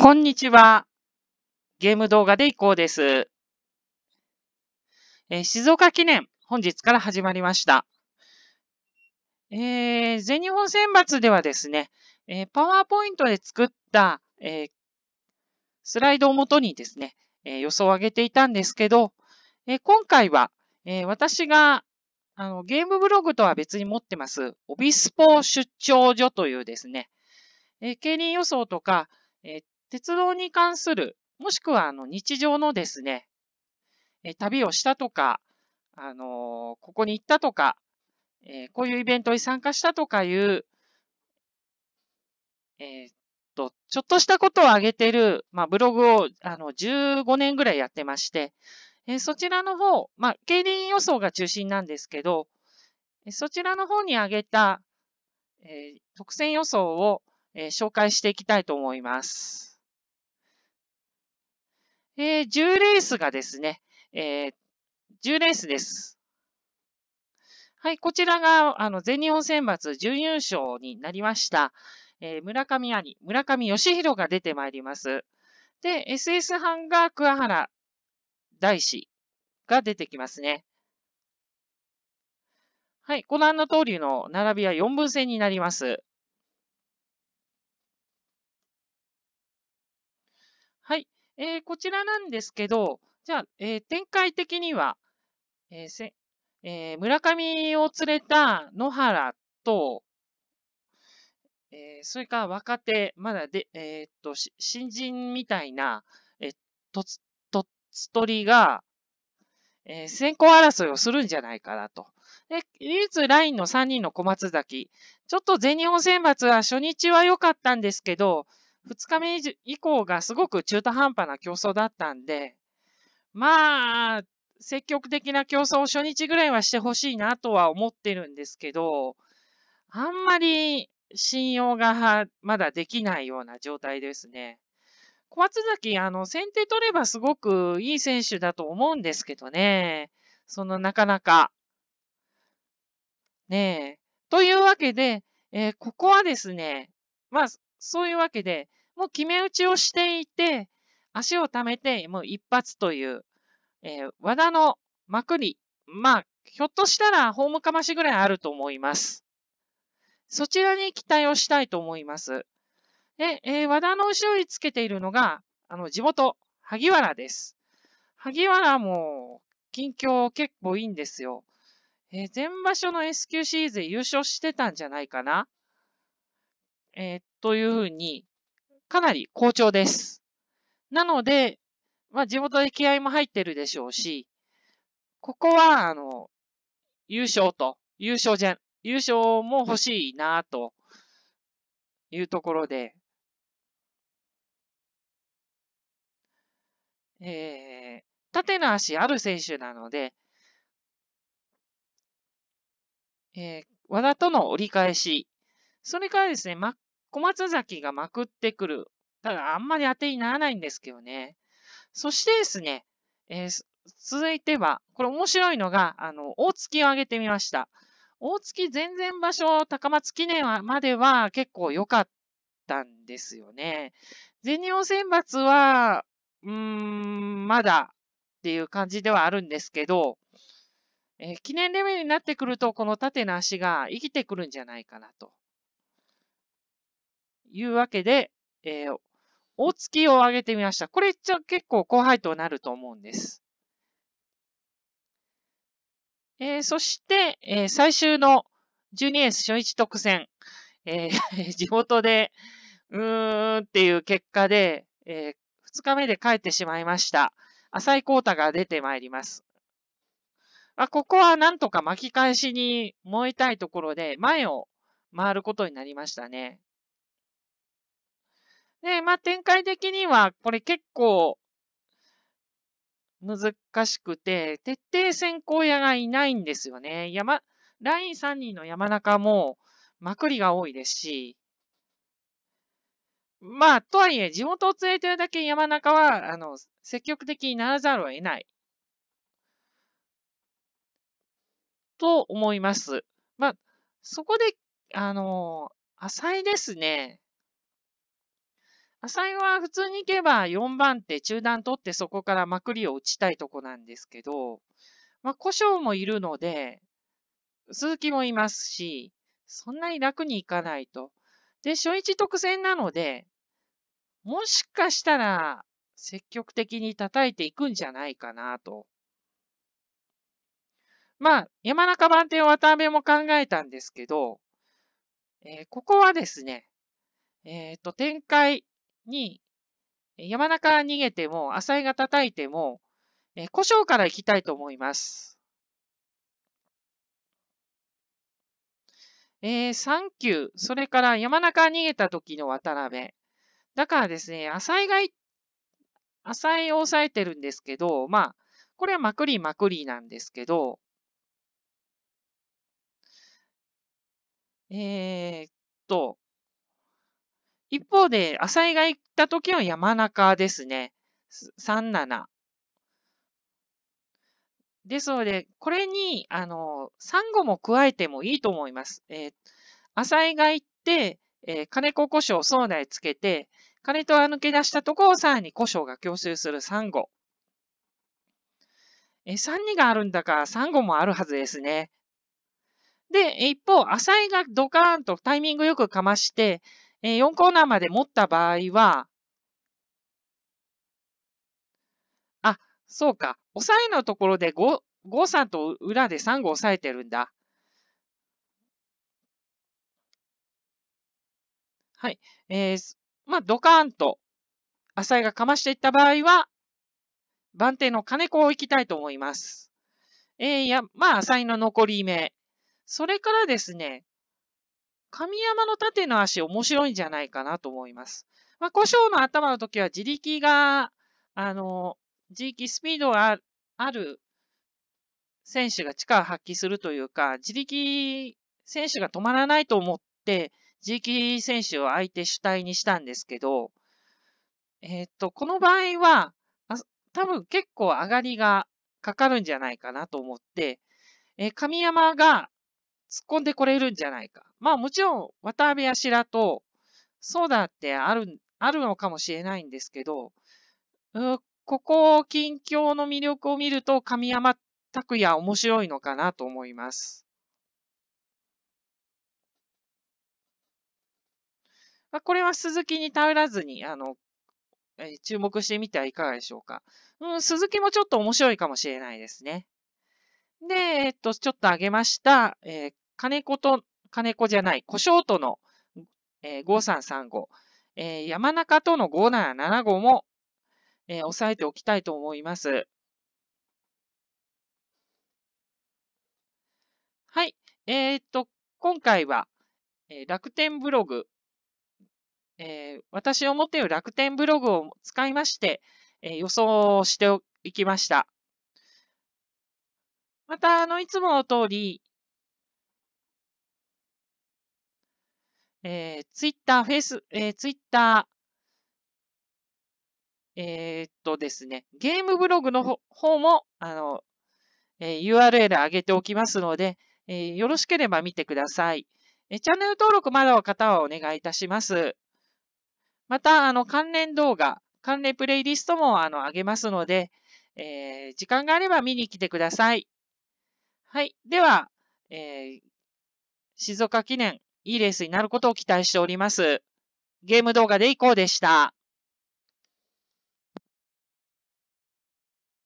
こんにちは。ゲーム動画でいこうです。えー、静岡記念、本日から始まりました。えー、全日本選抜ではですね、えー、パワーポイントで作った、えー、スライドをもとにですね、え予想を上げていたんですけど、え今回は、え私があのゲームブログとは別に持ってます、オビスポ出張所というですね、え競輪予想とか、え鉄道に関する、もしくはあの日常のですね、え旅をしたとか、あのここに行ったとか、えこういうイベントに参加したとかいう、えっと、ちょっとしたことを挙げてる、まあ、ブログをあの15年ぐらいやってまして、えそちらの方、まあ、競輪予想が中心なんですけど、そちらの方に挙げた、えー、特選予想を、えー、紹介していきたいと思います。で、10レースがですね、えー、10レースです。はい、こちらが、あの、全日本選抜準優勝になりました。えー、村上兄、村上義弘が出てまいります。で、SS 班が桑原大師が出てきますね。はい、ご覧の通りの並びは4分線になります。はい。えー、こちらなんですけど、じゃあ、えー、展開的には、えー、せえー、村上を連れた野原と、えー、それから若手、まだで、えー、っと、新人みたいな、えー、とつ、とつとりが、えー、先行争いをするんじゃないかなと。で、唯一ラインの3人の小松崎。ちょっと全日本選抜は初日は良かったんですけど、2日目以降がすごく中途半端な競争だったんで、まあ、積極的な競争を初日ぐらいはしてほしいなとは思ってるんですけど、あんまり信用がまだできないような状態ですね。小松崎、あの、先手取ればすごくいい選手だと思うんですけどね。その、なかなか。ねえ。というわけで、えー、ここはですね、まあ、そういうわけで、もう決め打ちをしていて、足を溜めて、もう一発という、えー、和田のまくり。まあ、ひょっとしたらホームかましぐらいあると思います。そちらに期待をしたいと思います。え、えー、和田の後ろにつけているのが、あの、地元、萩原です。萩原も、近況結構いいんですよ。えー、前場所の S 級シリーズで優勝してたんじゃないかなえー、というふうに、かなり好調です。なので、まあ、地元で気合も入ってるでしょうし、ここは、あの、優勝と、優勝じゃ、優勝も欲しいなというところで、えー、縦の足ある選手なので、えー、和田との折り返し、それからですね、小松崎がまくってくる。ただ、あんまり当てにならないんですけどね。そしてですね、えー、続いては、これ面白いのが、あの、大月を挙げてみました。大月全然場所、高松記念までは結構良かったんですよね。全日本選抜は、うーん、まだっていう感じではあるんですけど、えー、記念レベルになってくると、この縦の足が生きてくるんじゃないかなと。いうわけで、えー、月を挙げてみました。これじゃ結構後輩となると思うんです。えー、そして、えー、最終の 12S 初日特選、えー、地元で、うーんっていう結果で、えー、2日目で帰ってしまいました。浅井光太が出てまいります。あ、ここはなんとか巻き返しに燃えたいところで、前を回ることになりましたね。で、まあ、展開的には、これ結構、難しくて、徹底先行屋がいないんですよね。山、ライン3人の山中も、まくりが多いですし、まあ、とはいえ、地元を連れてるだけ山中は、あの、積極的にならざるを得ない。と思います。まあ、そこで、あのー、浅いですね。最後は普通に行けば4番手中段取ってそこからまくりを打ちたいとこなんですけど、まあ、故障もいるので、鈴木もいますし、そんなに楽にいかないと。で、初日特選なので、もしかしたら積極的に叩いていくんじゃないかなと。まあ、山中番手を渡辺も考えたんですけど、えー、ここはですね、えっ、ー、と、展開、に、山中逃げても、浅井が叩いても、えー、から行きたいと思います。えー、3球、それから山中逃げた時の渡辺。だからですね、浅井が、浅井を抑えてるんですけど、まあ、これはまくりまくりなんですけど、えー、っと、一方で、浅井が行った時は山中ですね。37。ですので、これに、あの、サンゴも加えてもいいと思います。えー、浅井が行って、えー、金子胡椒、ソーダつけて、金とは抜け出したところをさらに胡椒が強襲するサンゴ。え三32があるんだから、サンゴもあるはずですね。で、一方、浅井がドカーンとタイミングよくかまして、えー、4コーナーまで持った場合は、あ、そうか。押さえのところで5、5三と裏で3号押さえてるんだ。はい。えー、まあ、ドカーンと浅井がかましていった場合は、番手の金子を行きたいと思います。えー、や、まあ、浅井の残り目。それからですね、神山の縦の足面白いんじゃないかなと思います。まあ、故障の頭の時は自力が、あの、自力スピードがある選手が力を発揮するというか、自力選手が止まらないと思って、自力選手を相手主体にしたんですけど、えー、っと、この場合は、多分結構上がりがかかるんじゃないかなと思って、えー、神山が突っ込んでこれるんじゃないか。まあもちろん、渡辺や白と、そうだってある、あるのかもしれないんですけど、ここ、近況の魅力を見ると、神山拓也面白いのかなと思います。まあ、これは鈴木に頼らずに、あの、え注目してみてはいかがでしょうか。うん、鈴木もちょっと面白いかもしれないですね。で、えっと、ちょっとあげました、えー、金子と金子じゃない、小障との、えー、5335、えー、山中との5775も、えー、押さえておきたいと思います。はい。えー、っと、今回は、えー、楽天ブログ、えー、私思持っている楽天ブログを使いまして、えー、予想していきました。また、あの、いつもの通り、えー、ツイッター、フェイス、えー、イッター。えー、っとですね、ゲームブログの方も、あの、えー、URL 上げておきますので、えー、よろしければ見てください。えチャンネル登録まだの方はお願いいたします。また、あの、関連動画、関連プレイリストも、あの、上げますので、えー、時間があれば見に来てください。はい。では、えー、静岡記念いいレースになることを期待しております。ゲーム動画で以降でした。